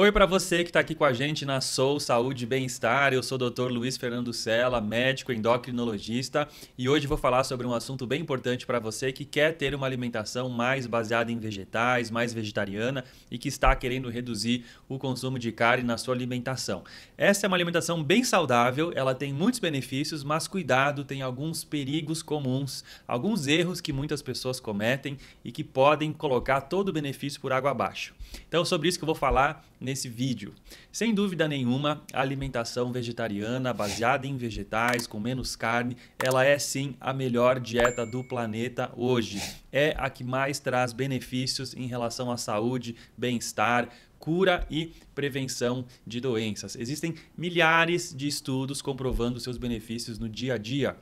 Oi para você que está aqui com a gente na Sou Saúde e Bem-Estar. Eu sou o Dr. Luiz Fernando Sela, médico endocrinologista, e hoje vou falar sobre um assunto bem importante para você que quer ter uma alimentação mais baseada em vegetais, mais vegetariana e que está querendo reduzir o consumo de carne na sua alimentação. Essa é uma alimentação bem saudável, ela tem muitos benefícios, mas cuidado, tem alguns perigos comuns, alguns erros que muitas pessoas cometem e que podem colocar todo o benefício por água abaixo. Então, sobre isso que eu vou falar nesse vídeo. Sem dúvida nenhuma, a alimentação vegetariana baseada em vegetais, com menos carne, ela é sim a melhor dieta do planeta hoje. É a que mais traz benefícios em relação à saúde, bem-estar, cura e prevenção de doenças. Existem milhares de estudos comprovando seus benefícios no dia a dia.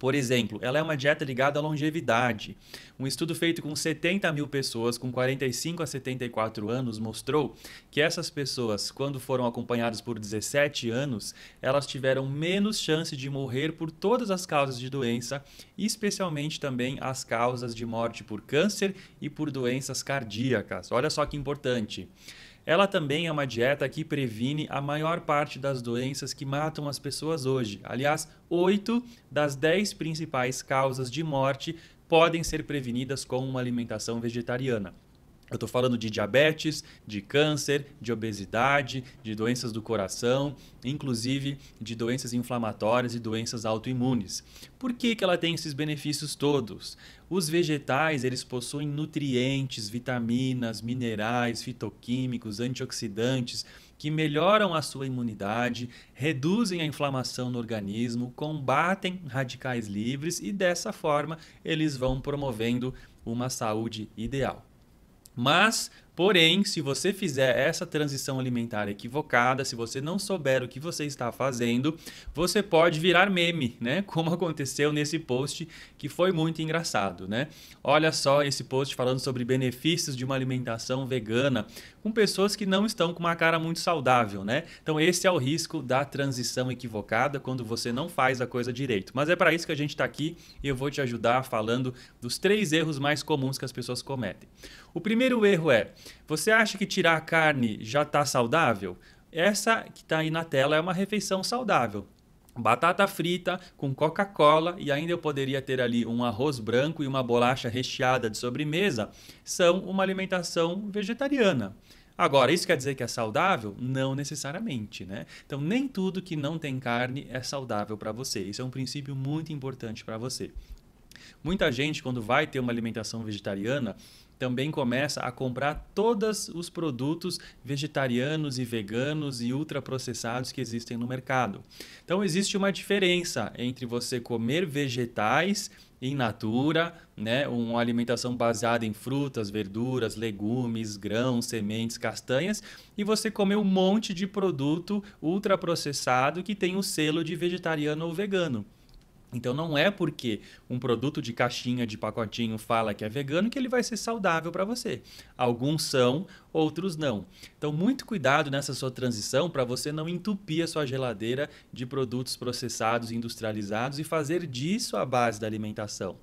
Por exemplo, ela é uma dieta ligada à longevidade. Um estudo feito com 70 mil pessoas com 45 a 74 anos mostrou que essas pessoas, quando foram acompanhadas por 17 anos, elas tiveram menos chance de morrer por todas as causas de doença, especialmente também as causas de morte por câncer e por doenças cardíacas. Olha só que importante. Ela também é uma dieta que previne a maior parte das doenças que matam as pessoas hoje. Aliás, 8 das 10 principais causas de morte podem ser prevenidas com uma alimentação vegetariana. Eu estou falando de diabetes, de câncer, de obesidade, de doenças do coração, inclusive de doenças inflamatórias e doenças autoimunes. Por que, que ela tem esses benefícios todos? Os vegetais, eles possuem nutrientes, vitaminas, minerais, fitoquímicos, antioxidantes, que melhoram a sua imunidade, reduzem a inflamação no organismo, combatem radicais livres e dessa forma eles vão promovendo uma saúde ideal. Mas Porém, se você fizer essa transição alimentar equivocada, se você não souber o que você está fazendo, você pode virar meme, né? Como aconteceu nesse post que foi muito engraçado, né? Olha só esse post falando sobre benefícios de uma alimentação vegana com pessoas que não estão com uma cara muito saudável, né? Então esse é o risco da transição equivocada quando você não faz a coisa direito. Mas é para isso que a gente está aqui e eu vou te ajudar falando dos três erros mais comuns que as pessoas cometem. O primeiro erro é você acha que tirar a carne já está saudável? Essa que está aí na tela é uma refeição saudável. Batata frita com Coca-Cola e ainda eu poderia ter ali um arroz branco e uma bolacha recheada de sobremesa, são uma alimentação vegetariana. Agora, isso quer dizer que é saudável? Não necessariamente, né? Então, nem tudo que não tem carne é saudável para você. Isso é um princípio muito importante para você. Muita gente, quando vai ter uma alimentação vegetariana, também começa a comprar todos os produtos vegetarianos e veganos e ultraprocessados que existem no mercado. Então existe uma diferença entre você comer vegetais em natura, né, uma alimentação baseada em frutas, verduras, legumes, grãos, sementes, castanhas, e você comer um monte de produto ultraprocessado que tem o selo de vegetariano ou vegano. Então não é porque um produto de caixinha, de pacotinho fala que é vegano que ele vai ser saudável para você. Alguns são, outros não. Então muito cuidado nessa sua transição para você não entupir a sua geladeira de produtos processados, industrializados e fazer disso a base da alimentação.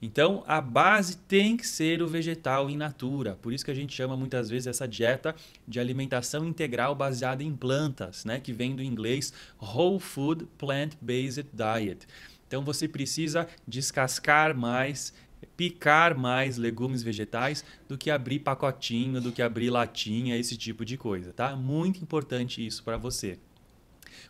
Então, a base tem que ser o vegetal in natura. Por isso que a gente chama muitas vezes essa dieta de alimentação integral baseada em plantas, né? que vem do inglês Whole Food Plant Based Diet. Então você precisa descascar mais, picar mais legumes vegetais do que abrir pacotinho, do que abrir latinha, esse tipo de coisa, tá? Muito importante isso para você.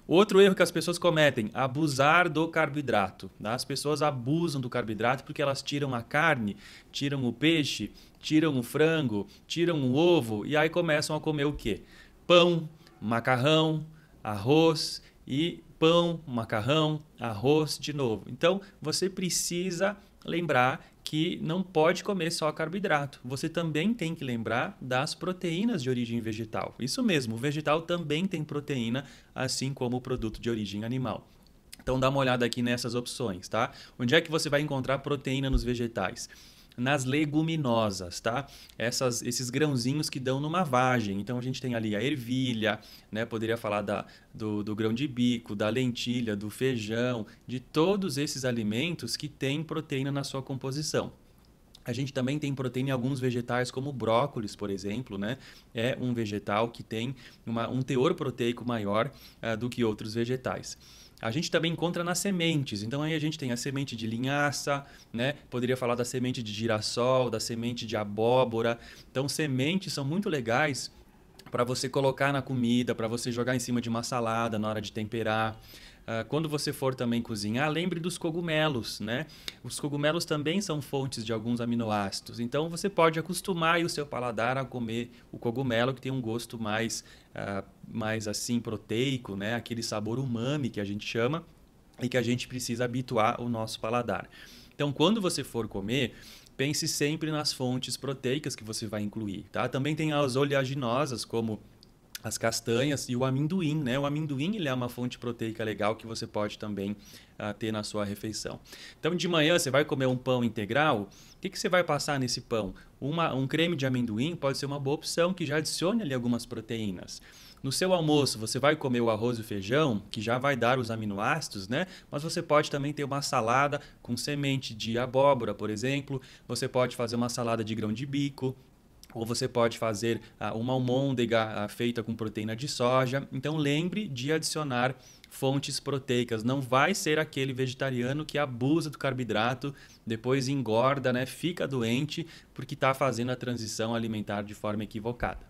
Outro erro que as pessoas cometem, abusar do carboidrato. Né? As pessoas abusam do carboidrato porque elas tiram a carne, tiram o peixe, tiram o frango, tiram o ovo e aí começam a comer o quê? Pão, macarrão, arroz e pão, macarrão, arroz, de novo. Então, você precisa lembrar que não pode comer só carboidrato. Você também tem que lembrar das proteínas de origem vegetal. Isso mesmo, o vegetal também tem proteína, assim como o produto de origem animal. Então dá uma olhada aqui nessas opções, tá? Onde é que você vai encontrar proteína nos vegetais? nas leguminosas, tá? Essas, esses grãozinhos que dão numa vagem. Então a gente tem ali a ervilha, né? Poderia falar da, do, do grão de bico, da lentilha, do feijão, de todos esses alimentos que têm proteína na sua composição. A gente também tem proteína em alguns vegetais, como brócolis, por exemplo, né? É um vegetal que tem uma, um teor proteico maior uh, do que outros vegetais a gente também encontra nas sementes. Então aí a gente tem a semente de linhaça, né? Poderia falar da semente de girassol, da semente de abóbora. Então sementes são muito legais para você colocar na comida, para você jogar em cima de uma salada na hora de temperar. Uh, quando você for também cozinhar, lembre dos cogumelos, né? Os cogumelos também são fontes de alguns aminoácidos. Então você pode acostumar o seu paladar a comer o cogumelo que tem um gosto mais, uh, mais assim proteico, né? Aquele sabor umami que a gente chama e que a gente precisa habituar o nosso paladar. Então quando você for comer, pense sempre nas fontes proteicas que você vai incluir, tá? Também tem as oleaginosas como as castanhas e o amendoim, né? O amendoim ele é uma fonte proteica legal que você pode também uh, ter na sua refeição. Então, de manhã você vai comer um pão integral. O que, que você vai passar nesse pão? Uma, um creme de amendoim pode ser uma boa opção que já adicione ali algumas proteínas. No seu almoço, você vai comer o arroz e o feijão, que já vai dar os aminoácidos, né? Mas você pode também ter uma salada com semente de abóbora, por exemplo. Você pode fazer uma salada de grão de bico, ou você pode fazer ah, uma almôndega ah, feita com proteína de soja. Então lembre de adicionar fontes proteicas. Não vai ser aquele vegetariano que abusa do carboidrato, depois engorda, né, fica doente porque está fazendo a transição alimentar de forma equivocada.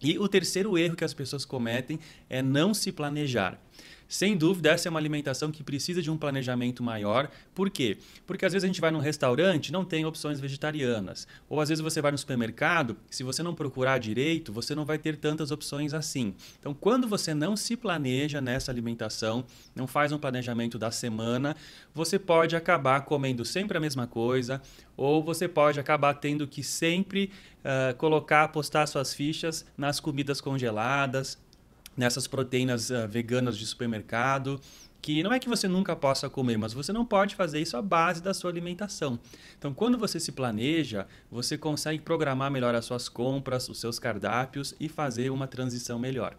E o terceiro erro que as pessoas cometem é não se planejar. Sem dúvida, essa é uma alimentação que precisa de um planejamento maior. Por quê? Porque às vezes a gente vai num restaurante, não tem opções vegetarianas. Ou às vezes você vai no supermercado, se você não procurar direito, você não vai ter tantas opções assim. Então, quando você não se planeja nessa alimentação, não faz um planejamento da semana, você pode acabar comendo sempre a mesma coisa, ou você pode acabar tendo que sempre uh, colocar, apostar suas fichas nas comidas congeladas, nessas proteínas uh, veganas de supermercado, que não é que você nunca possa comer, mas você não pode fazer isso à base da sua alimentação. Então, quando você se planeja, você consegue programar melhor as suas compras, os seus cardápios e fazer uma transição melhor.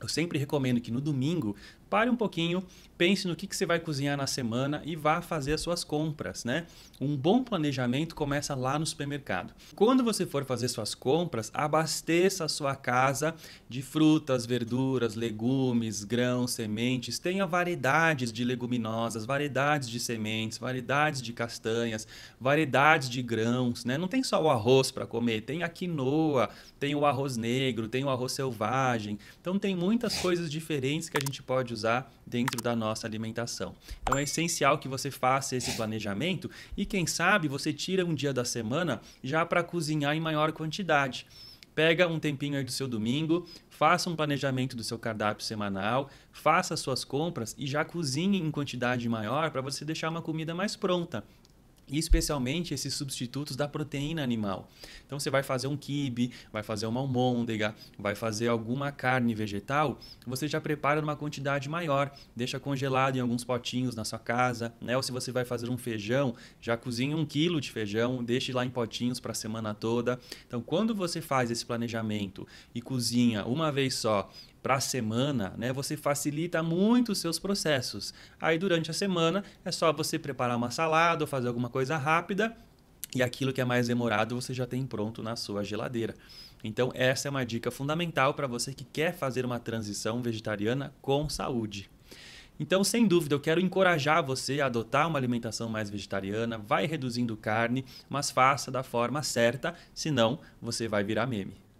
Eu sempre recomendo que no domingo pare um pouquinho, pense no que, que você vai cozinhar na semana e vá fazer as suas compras, né? Um bom planejamento começa lá no supermercado. Quando você for fazer suas compras, abasteça a sua casa de frutas, verduras, legumes, grãos, sementes. Tenha variedades de leguminosas, variedades de sementes, variedades de castanhas, variedades de grãos, né? Não tem só o arroz para comer, tem a quinoa, tem o arroz negro, tem o arroz selvagem. Então tem muitas coisas diferentes que a gente pode usar usar dentro da nossa alimentação. Então é essencial que você faça esse planejamento e quem sabe você tira um dia da semana já para cozinhar em maior quantidade. Pega um tempinho aí do seu domingo, faça um planejamento do seu cardápio semanal, faça suas compras e já cozinhe em quantidade maior para você deixar uma comida mais pronta e especialmente esses substitutos da proteína animal. Então você vai fazer um quibe, vai fazer uma almôndega, vai fazer alguma carne vegetal, você já prepara numa quantidade maior, deixa congelado em alguns potinhos na sua casa, né? Ou se você vai fazer um feijão, já cozinha um quilo de feijão, deixe lá em potinhos para a semana toda. Então quando você faz esse planejamento e cozinha uma vez só para a semana, né, você facilita muito os seus processos. Aí durante a semana é só você preparar uma salada ou fazer alguma coisa rápida e aquilo que é mais demorado você já tem pronto na sua geladeira. Então, essa é uma dica fundamental para você que quer fazer uma transição vegetariana com saúde. Então, sem dúvida, eu quero encorajar você a adotar uma alimentação mais vegetariana, vai reduzindo carne, mas faça da forma certa, senão você vai virar meme.